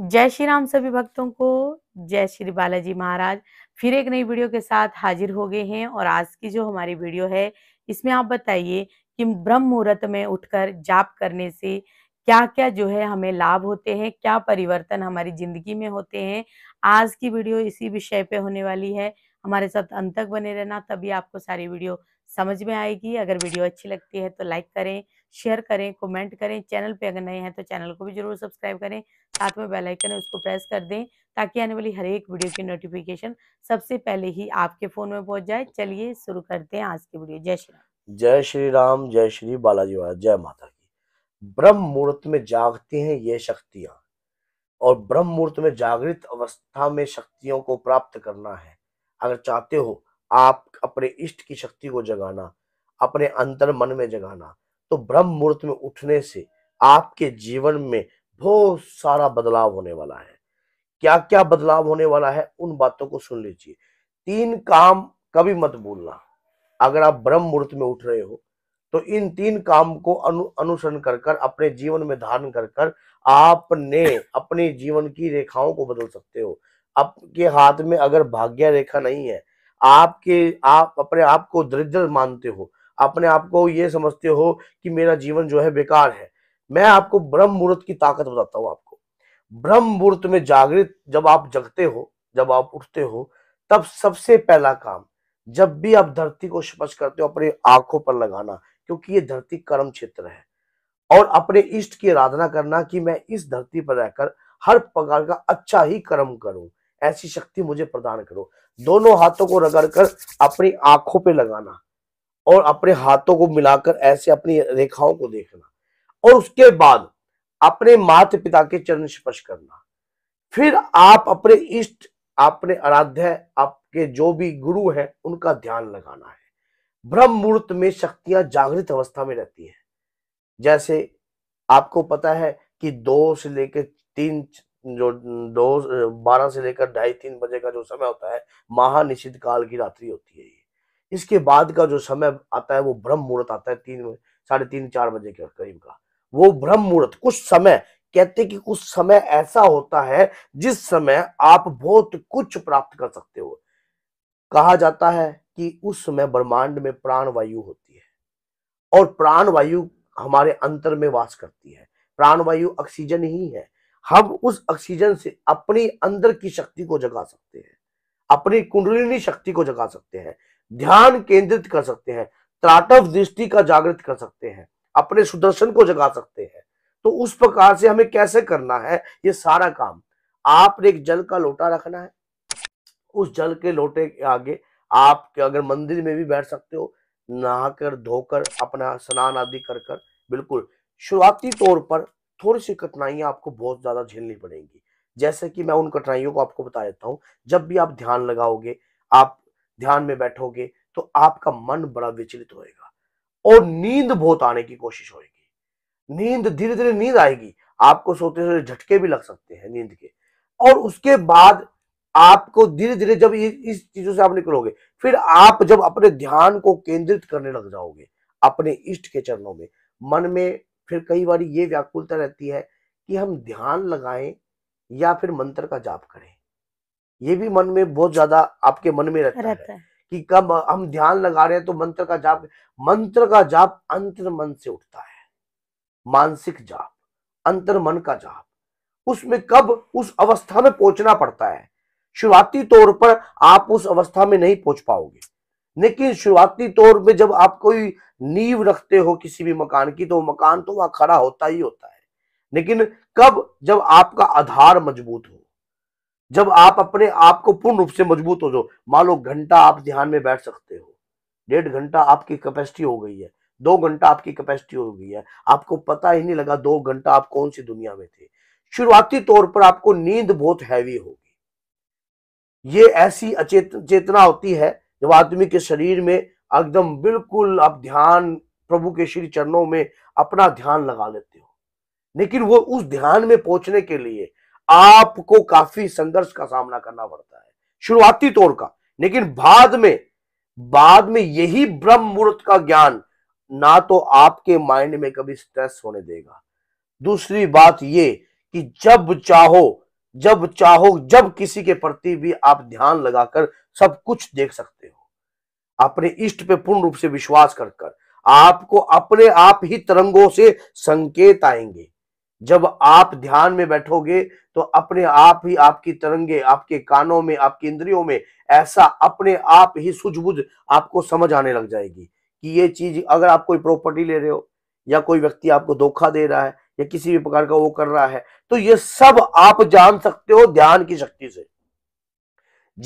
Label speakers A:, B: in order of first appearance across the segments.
A: जय श्री राम सभी भक्तों को जय श्री बालाजी महाराज फिर एक नई वीडियो के साथ हाजिर हो गए हैं और आज की जो हमारी वीडियो है इसमें आप बताइए कि ब्रह्म मुहूर्त में उठकर जाप करने से क्या क्या जो है हमें लाभ होते हैं क्या परिवर्तन हमारी जिंदगी में होते हैं आज की वीडियो इसी विषय पे होने वाली है हमारे साथ अंत तक बने रहना तभी आपको सारी वीडियो समझ में आएगी अगर वीडियो अच्छी लगती है तो लाइक करें शेयर करें कमेंट करें चैनल पे अगर नए हैं तो चैनल को भी जरूर सब्सक्राइब करें साथ में बेल आइकन है उसको प्रेस कर दें ताकि आने वाली हर एक वीडियो की नोटिफिकेशन सबसे पहले ही आपके फ़ोन में पहुंच जाए चलिए शुरू करते हैं आज की वीडियो जय श्री राम जय श्री राम जय श्री बालाजी महाराज जय माता की ब्रह्म मुहूर्त में जागती है ये शक्तियाँ और ब्रह्म मुहूर्त में जागृत अवस्था में शक्तियों को प्राप्त करना है अगर चाहते हो आप अपने इष्ट की शक्ति को जगाना अपने अंतर मन में जगाना तो ब्रह्म मुहूर्त में उठने से आपके जीवन में बहुत सारा बदलाव होने वाला है क्या क्या बदलाव होने वाला है उन बातों को सुन लीजिए तीन काम कभी मत भूलना अगर आप ब्रह्म मुहूर्त में उठ रहे हो तो इन तीन काम को अनु अनुसरण कर कर अपने जीवन में धारण कर कर आपने अपने जीवन की रेखाओं को बदल सकते हो आपके हाथ में अगर भाग्य रेखा नहीं है आपके आप अपने आप को दरिद्र मानते हो अपने आप को ये समझते हो कि मेरा जीवन जो है बेकार है मैं आपको ब्रह्म मुहूर्त की ताकत बताता हूँ आपको ब्रह्म मुहूर्त में जागृत जब आप जगते हो जब आप उठते हो तब सबसे पहला काम जब भी आप धरती को स्पर्श करते हो अपनी आंखों पर लगाना क्योंकि ये धरती कर्म क्षेत्र है और अपने इष्ट की आराधना करना कि मैं इस धरती पर रहकर हर प्रकार का अच्छा ही कर्म करूं ऐसी शक्ति मुझे प्रदान करो दोनों हाथों को रगड़ कर अपनी आंखों पे लगाना और अपने हाथों को मिलाकर ऐसे अपनी रेखाओं को देखना और उसके बाद अपने माता पिता के चरण स्पर्श करना फिर आप अपने इष्ट अपने आराध्य आपके जो भी गुरु हैं उनका ध्यान लगाना है ब्रह्म मुहूर्त में शक्तियां जागृत अवस्था में रहती हैं जैसे आपको पता है कि दो से लेकर तीन जो दो बारह से लेकर ढाई तीन बजे का जो समय होता है महानिषिध काल की रात्रि होती है ये इसके बाद का जो समय आता है वो ब्रह्म मुहूर्त आता है तीन साढ़े तीन चार बजे के करीब का वो ब्रह्म मुहूर्त कुछ समय कहते कि कुछ समय ऐसा होता है जिस समय आप बहुत कुछ प्राप्त कर सकते हो कहा जाता है कि उस समय ब्रह्मांड में प्राण वायु होती है और प्राण वायु हमारे अंतर में वास करती है प्राण वायु ऑक्सीजन ही है हम उस ऑक्सीजन से अपनी अंदर की शक्ति को जगा सकते हैं अपनी कुंडलिनी शक्ति को जगा सकते हैं ध्यान केंद्रित कर सकते हैं त्राटव दृष्टि का जागृत कर सकते हैं अपने सुदर्शन को जगा सकते हैं तो उस प्रकार से हमें कैसे करना है ये सारा काम आपने एक जल का लोटा रखना है उस जल के लोटे के आगे आप के अगर मंदिर में भी बैठ सकते हो नहाकर धोकर अपना स्नान आदि कर कर बिल्कुल शुरुआती तौर पर थोड़ी सी कठिनाइयां आपको बहुत ज्यादा झेलनी पड़ेंगी जैसे कि मैं उन कठिनाइयों को आपको बता देता हूं जब भी आप ध्यान लगाओगे आप ध्यान में बैठोगे तो आपका मन बड़ा विचलित होएगा और नींद बहुत आने की कोशिश होएगी नींद धीरे धीरे नींद आएगी आपको सोते सोते झटके भी लग सकते हैं नींद के और उसके बाद आपको धीरे धीरे जब इस चीजों से आप निकलोगे फिर आप जब अपने ध्यान को केंद्रित करने लग जाओगे अपने इष्ट के चरणों में मन में फिर कई बार ये व्याकुलता रहती है कि हम ध्यान लगाएं या फिर मंत्र का जाप करें ये भी मन में बहुत ज्यादा आपके मन में रहता, रहता है, है कि कब हम ध्यान लगा रहे हैं तो मंत्र का जाप मंत्र का जाप अंतर मन से उठता है मानसिक जाप अंतर मन का जाप उसमें कब उस अवस्था में पहुंचना पड़ता है शुरुआती तौर पर आप उस अवस्था में नहीं पहुंच पाओगे लेकिन शुरुआती तौर में जब आप कोई नींव रखते हो किसी भी मकान की तो मकान तो वहां खड़ा होता ही होता है लेकिन कब जब आपका आधार मजबूत हो जब आप अपने आप को पूर्ण रूप से मजबूत हो जाओ मान लो घंटा आप ध्यान में बैठ सकते हो डेढ़ घंटा आपकी कैपेसिटी हो गई है दो घंटा आपकी कैपेसिटी हो गई है आपको पता ही नहीं लगा दो घंटा आप कौन सी दुनिया में थे शुरुआती तौर पर आपको नींद बहुत हैवी होगी ये ऐसी अचेतन चेतना होती है जब आदमी के शरीर में एकदम बिल्कुल आप ध्यान प्रभु के श्री चरणों में अपना ध्यान लगा लेते हो लेकिन वो उस ध्यान में पहुंचने के लिए आपको काफी संघर्ष का सामना करना पड़ता है शुरुआती तौर का लेकिन बाद में बाद में यही ब्रह्म मुहूर्त का ज्ञान ना तो आपके माइंड में कभी स्ट्रेस होने देगा दूसरी बात ये कि जब चाहो जब चाहो जब किसी के प्रति भी आप ध्यान लगाकर सब कुछ देख सकते हो अपने इष्ट पे पूर्ण रूप से विश्वास कर कर आपको अपने आप ही तरंगों से संकेत आएंगे जब आप ध्यान में बैठोगे तो अपने आप ही आपकी तरंगे आपके कानों में आपकी इंद्रियों में ऐसा अपने आप ही सूझबूझ आपको समझ आने लग जाएगी कि ये चीज अगर आप कोई प्रॉपर्टी ले रहे हो या कोई व्यक्ति आपको धोखा दे रहा है या किसी भी प्रकार का वो कर रहा है तो ये सब आप जान सकते हो ध्यान की शक्ति से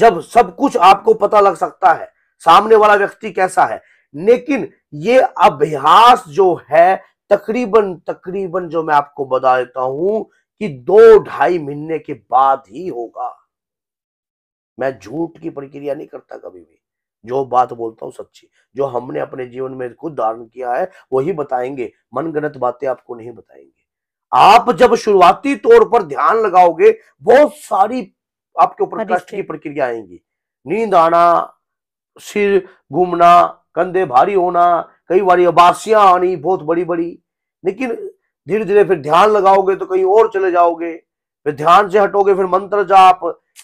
A: जब सब कुछ आपको पता लग सकता है सामने वाला व्यक्ति कैसा है लेकिन ये अभ्यास जो है तकरीबन तकरीबन जो मैं आपको बता देता हूं कि दो ढाई महीने के बाद ही होगा मैं झूठ की प्रक्रिया नहीं करता कभी भी जो बात बोलता हूँ सच्ची जो हमने अपने जीवन में खुद धारण किया है वही बताएंगे मनगणत बातें आपको नहीं बताएंगे आप जब शुरुआती तौर पर ध्यान लगाओगे बहुत सारी आपके ऊपर कष्ट की प्रक्रिया आएंगी नींद आना सिर घूमना कंधे भारी होना कई बार अबासियां आनी बहुत बड़ी बड़ी लेकिन धीरे धीरे फिर ध्यान लगाओगे तो कहीं और चले जाओगे फिर ध्यान से हटोगे फिर मंत्र जाप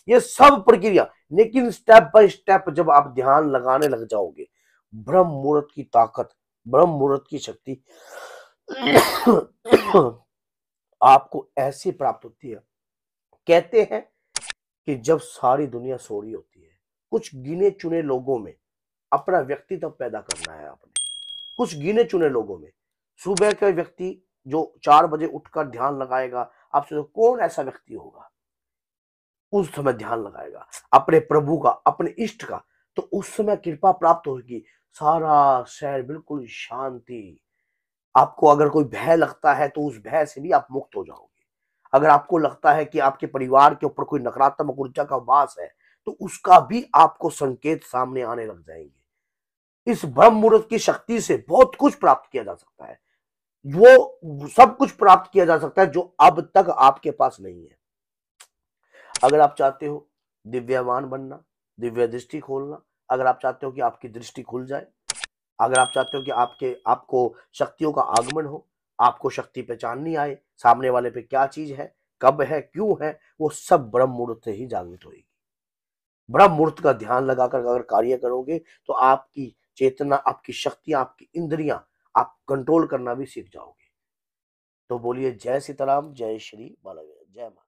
A: ये सब प्रक्रिया लेकिन स्टेप बाय स्टेप जब आप ध्यान लगाने लग जाओगे ब्रह्म मुहूर्त की ताकत ब्रह्म मुहूर्त की शक्ति आपको ऐसी प्राप्त होती है कहते हैं कि जब सारी दुनिया सोरी होती है कुछ गिने चुने लोगों में अपना व्यक्तित्व पैदा करना है आपने कुछ गिने चुने लोगों में सुबह का व्यक्ति जो चार बजे उठकर ध्यान लगाएगा आपसे तो कौन ऐसा व्यक्ति होगा उस समय ध्यान लगाएगा अपने प्रभु का अपने इष्ट का तो उस समय कृपा प्राप्त होगी सारा शहर बिल्कुल शांति आपको अगर कोई भय लगता है तो उस भय से भी आप मुक्त हो जाओगे अगर आपको लगता है कि आपके परिवार के ऊपर कोई नकारात्मक ऊर्जा का वास है तो उसका भी आपको संकेत सामने आने लग जाएंगे इस ब्रह्म मुहूर्त की शक्ति से बहुत कुछ प्राप्त किया जा सकता है वो सब कुछ प्राप्त किया जा सकता है जो अब तक आपके पास नहीं है अगर आप चाहते हो दिव्यवान बनना दिव्य दृष्टि खोलना अगर आप चाहते हो कि आपकी दृष्टि खुल जाए अगर आप चाहते हो कि आपके आपको शक्तियों का आगमन हो आपको शक्ति पहचाननी आए सामने वाले पे क्या चीज है कब है क्यों है वो सब ब्रह्म मुहूर्त से ही जागृत होगी ब्रह्म मुहूर्त का ध्यान लगाकर अगर कार्य करोगे तो आपकी चेतना आपकी शक्तियां आपकी इंद्रियां आप कंट्रोल करना भी सीख जाओगे तो बोलिए जय सीताराम जय श्री बालाजी जय माता